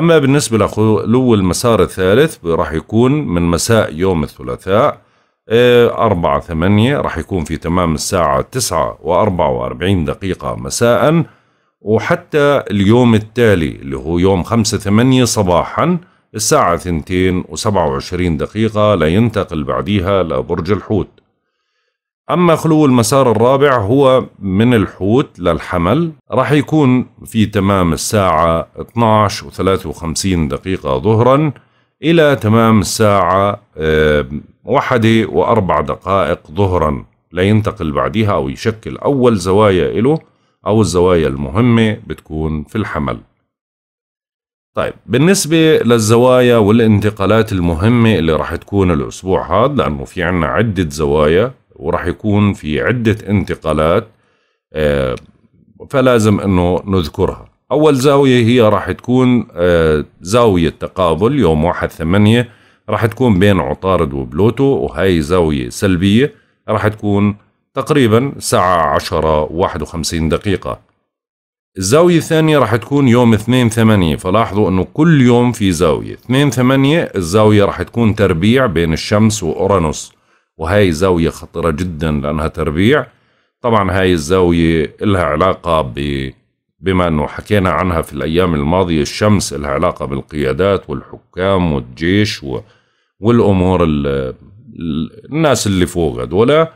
أما بالنسبة لخلو المسار الثالث راح يكون من مساء يوم الثلاثاء آه، أربعة ثمانية راح يكون في تمام الساعة تسعة وأربعة وأربعين دقيقة مساء وحتى اليوم التالي اللي هو يوم خمسة ثمانية صباحا الساعة ثنتين وسبعة وعشرين دقيقة لينتقل بعديها لبرج الحوت أما خلو المسار الرابع هو من الحوت للحمل راح يكون في تمام الساعة 12 و 53 دقيقة ظهرا إلى تمام الساعة آه، واحدة وأربع دقائق ظهرا لينتقل بعدها أو يشكل أول زوايا له أو الزوايا المهمة بتكون في الحمل طيب بالنسبة للزوايا والانتقالات المهمة اللي راح تكون الأسبوع هذا لأنه في عنا عدة زوايا وراح يكون في عدة انتقالات آه، فلازم أنه نذكرها أول زاوية هي راح تكون آه، زاوية تقابل يوم واحد ثمانية راح تكون بين عطارد وبلوتو وهي زاوية سلبية راح تكون تقريبا ساعة عشرة واحد وخمسين دقيقة الزاوية الثانية راح تكون يوم اثنين ثمانية فلاحظوا انه كل يوم في زاوية اثنين ثمانية الزاوية راح تكون تربيع بين الشمس واورانوس وهي زاوية خطيرة جدا لأنها تربيع طبعا هاي الزاوية لها علاقة ب بما أنه حكينا عنها في الأيام الماضية الشمس لها علاقة بالقيادات والحكام والجيش و... والأمور ال... الناس اللي فوق هذولا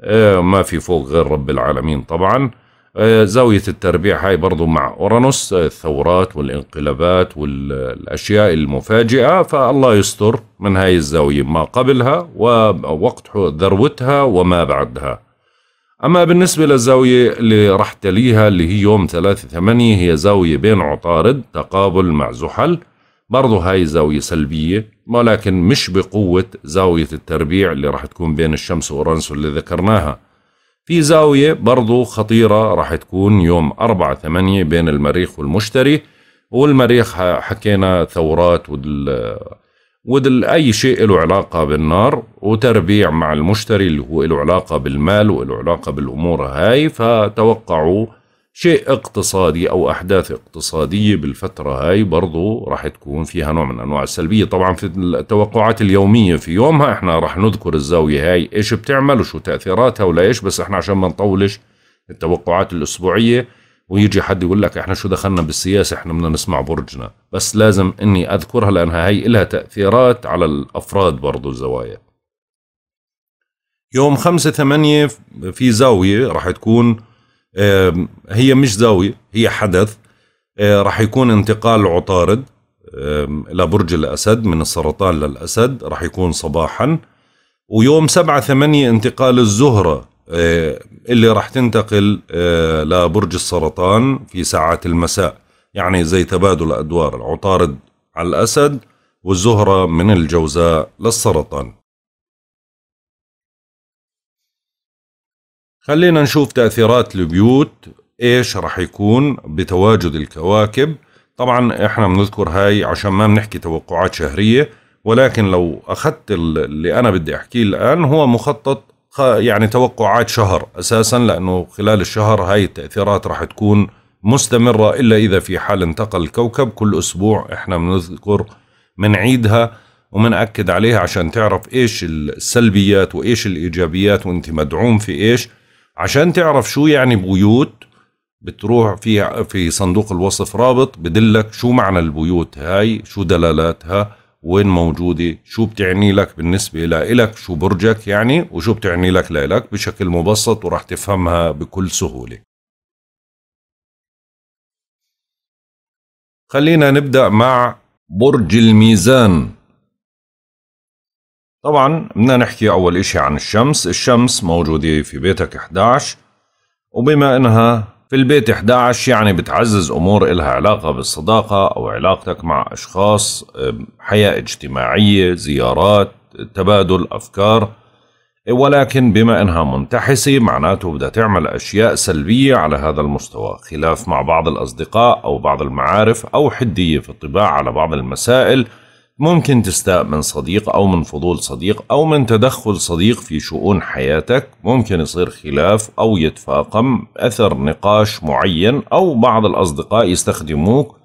آه، ما في فوق غير رب العالمين طبعا آه، زاوية التربيع هاي برضو مع أورانوس آه، الثورات والانقلابات والأشياء المفاجئة فالله يستر من هاي الزاوية ما قبلها ووقت ذروتها وما بعدها أما بالنسبة للزاوية اللي راح تليها اللي هي يوم 3 8 هي زاوية بين عطارد تقابل مع زحل برضو هاي زاوية سلبية ولكن مش بقوة زاوية التربيع اللي راح تكون بين الشمس وأورانوس اللي ذكرناها في زاوية برضو خطيرة راح تكون يوم أربعة ثمانية بين المريخ والمشتري والمريخ حكينا ثورات ودل, ودل أي شيء له علاقة بالنار وتربيع مع المشتري اللي هو له علاقة بالمال وله علاقة بالأمور هاي فتوقعوا شيء اقتصادي أو أحداث اقتصادية بالفترة هاي برضو راح تكون فيها نوع من أنواع السلبية طبعا في التوقعات اليومية في يومها احنا راح نذكر الزاوية هاي ايش بتعمل وشو تأثيراتها ولا ايش بس احنا عشان ما نطولش التوقعات الأسبوعية ويجي حد يقول لك احنا شو دخلنا بالسياسة احنا بدنا نسمع برجنا بس لازم اني اذكرها لانها هي لها تأثيرات على الافراد برضو الزوايا يوم خمسة ثمانية في زاوية راح تكون هي مش زاوية هي حدث راح يكون انتقال عطارد لبرج الأسد من السرطان للأسد راح يكون صباحا ويوم سبعة ثمانية انتقال الزهرة اللي راح تنتقل لبرج السرطان في ساعات المساء يعني زي تبادل أدوار عطارد على الأسد والزهرة من الجوزاء للسرطان خلينا نشوف تأثيرات البيوت ايش رح يكون بتواجد الكواكب طبعا احنا بنذكر هاي عشان ما بنحكي توقعات شهرية ولكن لو اخذت اللي انا بدي احكيه الان هو مخطط يعني توقعات شهر اساسا لانه خلال الشهر هاي التأثيرات رح تكون مستمرة الا اذا في حال انتقل الكوكب كل اسبوع احنا بنذكر بنعيدها ومنأكد عليها عشان تعرف ايش السلبيات وايش الايجابيات وانت مدعوم في ايش عشان تعرف شو يعني بيوت بتروح في في صندوق الوصف رابط بدلك شو معنى البيوت هاي شو دلالاتها وين موجودة شو بتعني لك بالنسبة لإلك شو برجك يعني وشو بتعني لك لإلك بشكل مبسط وراح تفهمها بكل سهولة خلينا نبدأ مع برج الميزان طبعا بدنا نحكي أول إشي عن الشمس الشمس موجودة في بيتك 11 وبما إنها في البيت 11 يعني بتعزز أمور إلها علاقة بالصداقة أو علاقتك مع أشخاص حياة اجتماعية زيارات تبادل أفكار ولكن بما إنها منتحسة معناته بدها تعمل أشياء سلبية على هذا المستوى خلاف مع بعض الأصدقاء أو بعض المعارف أو حدية في الطباع على بعض المسائل ممكن تستاء من صديق أو من فضول صديق أو من تدخل صديق في شؤون حياتك ممكن يصير خلاف أو يتفاقم أثر نقاش معين أو بعض الأصدقاء يستخدموك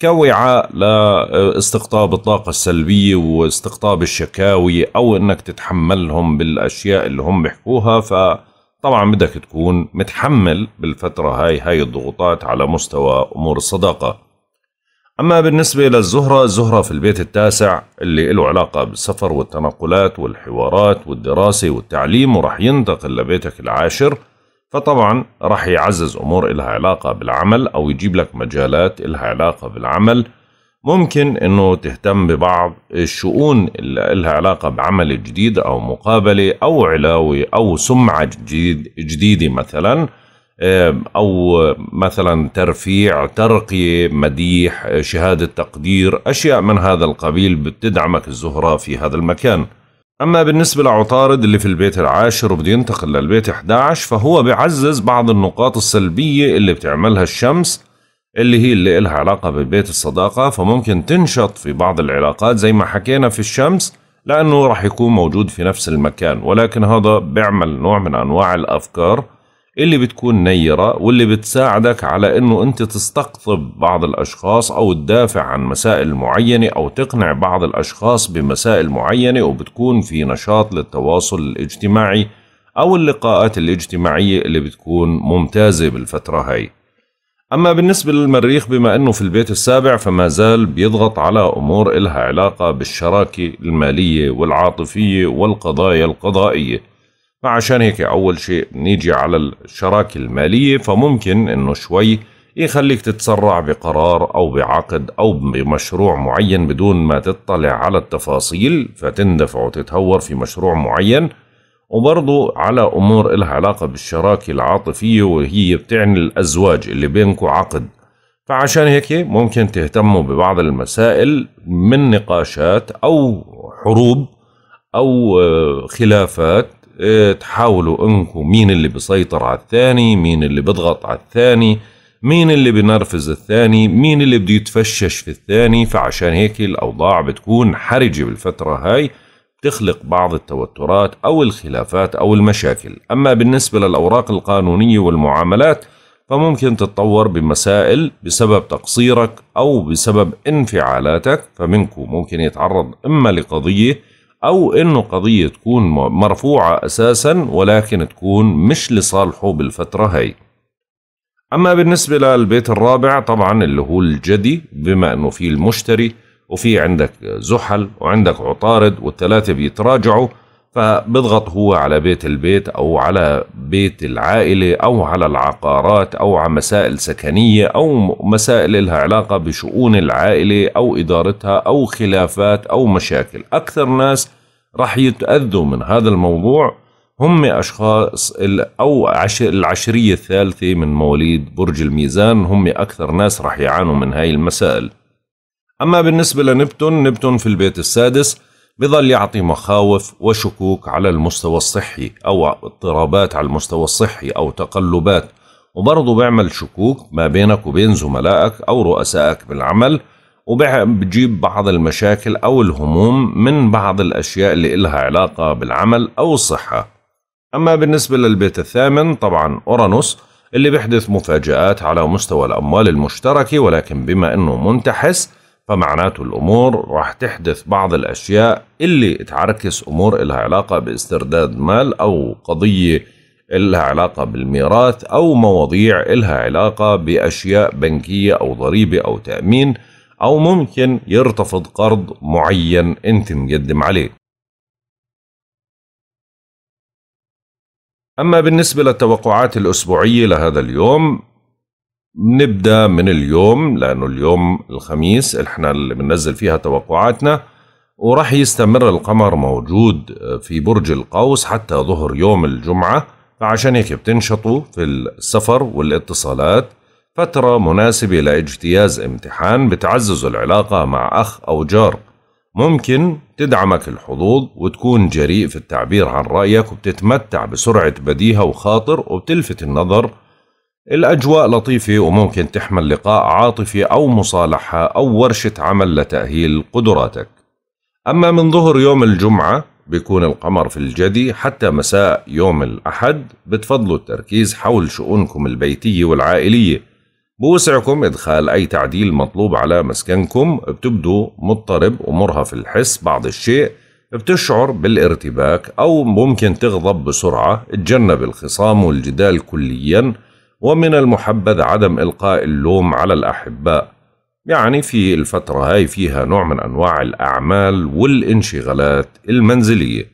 كوعاء لاستقطاب آه، الطاقة السلبية واستقطاب الشكاوي أو أنك تتحملهم بالأشياء اللي هم بيحكوها فطبعا بدك تكون متحمل بالفترة هاي هاي الضغوطات على مستوى أمور الصداقة أما بالنسبة للزهرة الزهرة في البيت التاسع اللي له علاقة بالسفر والتنقلات والحوارات والدراسة والتعليم ورح ينتقل لبيتك العاشر فطبعا رح يعزز أمور إلها علاقة بالعمل أو يجيب لك مجالات إلها علاقة بالعمل ممكن أنه تهتم ببعض الشؤون اللي إلها علاقة بعمل جديد أو مقابلة أو علاوة أو سمعة جديد جديدة مثلاً او مثلا ترفيع ترقيه مديح شهاده تقدير اشياء من هذا القبيل بتدعمك الزهره في هذا المكان اما بالنسبه لعطارد اللي في البيت العاشر وبده ينتقل للبيت 11 فهو بيعزز بعض النقاط السلبيه اللي بتعملها الشمس اللي هي اللي إلها علاقة ببيت الصداقة فممكن تنشط في بعض العلاقات زي ما حكينا في الشمس لأنه راح يكون موجود في نفس المكان ولكن هذا بيعمل نوع من أنواع الأفكار اللي بتكون نيرة واللي بتساعدك على انه انت تستقطب بعض الاشخاص او تدافع عن مسائل معينة او تقنع بعض الاشخاص بمسائل معينة وبتكون في نشاط للتواصل الاجتماعي او اللقاءات الاجتماعية اللي بتكون ممتازة بالفترة هاي أما بالنسبة للمريخ بما أنه في البيت السابع فما زال بيضغط على أمور إلها علاقة بالشراكة المالية والعاطفية والقضايا القضائية فعشان هيك أول شيء نيجي على الشراكة المالية فممكن إنه شوي يخليك تتسرع بقرار أو بعقد أو بمشروع معين بدون ما تطلع على التفاصيل فتندفع وتتهور في مشروع معين وبرضو على أمور إلها علاقة بالشراكة العاطفية وهي بتعني الأزواج اللي بينكو عقد فعشان هيك ممكن تهتموا ببعض المسائل من نقاشات أو حروب أو آه، خلافات إيه، تحاولوا انكم مين اللي بيسيطر على الثاني مين اللي بيضغط على الثاني مين اللي بينرفز الثاني مين اللي بده يتفشش في الثاني فعشان هيك الاوضاع بتكون حرجه بالفتره هاي تخلق بعض التوترات او الخلافات او المشاكل، اما بالنسبه للاوراق القانونيه والمعاملات فممكن تتطور بمسائل بسبب تقصيرك او بسبب انفعالاتك فمنكم ممكن يتعرض اما لقضيه او انه قضيه تكون مرفوعه اساسا ولكن تكون مش لصالحه بالفتره هاي اما بالنسبه للبيت الرابع طبعا اللي هو الجدي بما انه في المشتري وفي عندك زحل وعندك عطارد والثلاثه بيتراجعوا فبضغط هو على بيت البيت أو على بيت العائلة أو على العقارات أو على مسائل سكنية أو مسائل لها علاقة بشؤون العائلة أو إدارتها أو خلافات أو مشاكل أكثر ناس رح يتأذوا من هذا الموضوع هم أشخاص أو العشرية الثالثة من مواليد برج الميزان هم أكثر ناس رح يعانوا من هاي المسائل أما بالنسبة لنبتون نبتون في البيت السادس بظل يعطي مخاوف وشكوك على المستوى الصحي أو اضطرابات على المستوى الصحي أو تقلبات وبرضه بيعمل شكوك ما بينك وبين زملائك أو رؤسائك بالعمل وبجيب بعض المشاكل أو الهموم من بعض الأشياء اللي إلها علاقة بالعمل أو الصحة أما بالنسبة للبيت الثامن طبعا أورانوس اللي بيحدث مفاجآت على مستوى الأموال المشتركة ولكن بما أنه منتحس فمعناته الأمور راح تحدث بعض الأشياء اللي تعركس أمور إلها علاقة باسترداد مال أو قضية إلها علاقة بالميراث أو مواضيع إلها علاقة بأشياء بنكية أو ضريبة أو تأمين أو ممكن يرتفض قرض معين أنت مقدم عليه أما بالنسبة للتوقعات الأسبوعية لهذا اليوم نبدأ من اليوم لأنه اليوم الخميس إحنا اللي بننزل فيها توقعاتنا وراح يستمر القمر موجود آه، في برج القوس حتى ظهر يوم الجمعة فعشان هيك بتنشطوا في السفر والاتصالات فترة مناسبة لاجتياز امتحان بتعزز العلاقة مع أخ أو جار ممكن تدعمك الحظوظ وتكون جريء في التعبير عن رأيك وبتتمتع بسرعة بديهة وخاطر وبتلفت النظر الأجواء لطيفة وممكن تحمل لقاء عاطفي أو مصالحة أو ورشة عمل لتأهيل قدراتك أما من ظهر يوم الجمعة بيكون القمر في الجدي حتى مساء يوم الأحد بتفضلوا التركيز حول شؤونكم البيتية والعائلية بوسعكم إدخال أي تعديل مطلوب على مسكنكم بتبدو مضطرب ومرهف الحس بعض الشيء بتشعر بالارتباك أو ممكن تغضب بسرعة تجنب الخصام والجدال كلياً ومن المحبذ عدم إلقاء اللوم على الأحباء يعني في الفترة هاي فيها نوع من أنواع الأعمال والانشغالات المنزلية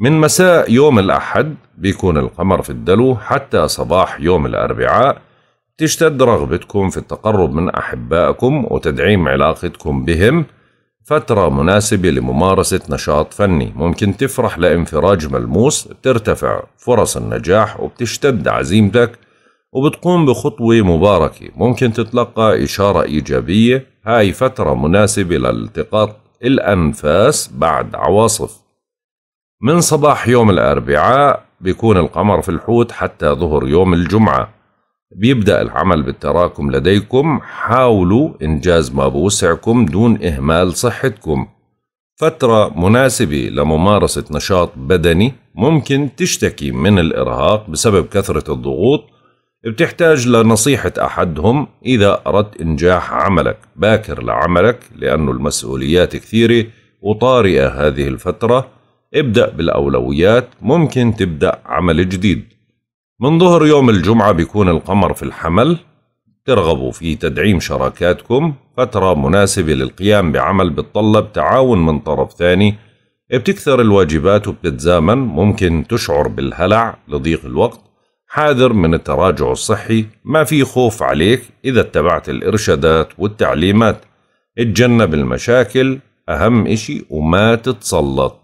من مساء يوم الأحد بيكون القمر في الدلو حتى صباح يوم الأربعاء تشتد رغبتكم في التقرب من أحبائكم وتدعيم علاقتكم بهم فترة مناسبة لممارسة نشاط فني ممكن تفرح لانفراج ملموس بترتفع فرص النجاح وبتشتد عزيمتك وبتقوم بخطوة مباركة ممكن تتلقى إشارة إيجابية هاي فترة مناسبة لالتقاط الأنفاس بعد عواصف من صباح يوم الأربعاء بيكون القمر في الحوت حتى ظهر يوم الجمعة بيبدأ العمل بالتراكم لديكم حاولوا إنجاز ما بوسعكم دون إهمال صحتكم فترة مناسبة لممارسة نشاط بدني ممكن تشتكي من الإرهاق بسبب كثرة الضغوط بتحتاج لنصيحة أحدهم إذا أردت إنجاح عملك باكر لعملك لأن المسؤوليات كثيرة وطارئة هذه الفترة ابدأ بالأولويات ممكن تبدأ عمل جديد من ظهر يوم الجمعة بيكون القمر في الحمل ترغبوا في تدعيم شراكاتكم فترة مناسبة للقيام بعمل بتطلب تعاون من طرف ثاني بتكثر الواجبات وبتتزامن ممكن تشعر بالهلع لضيق الوقت حاذر من التراجع الصحي ما في خوف عليك إذا اتبعت الإرشادات والتعليمات اتجنب المشاكل أهم إشي وما تتسلط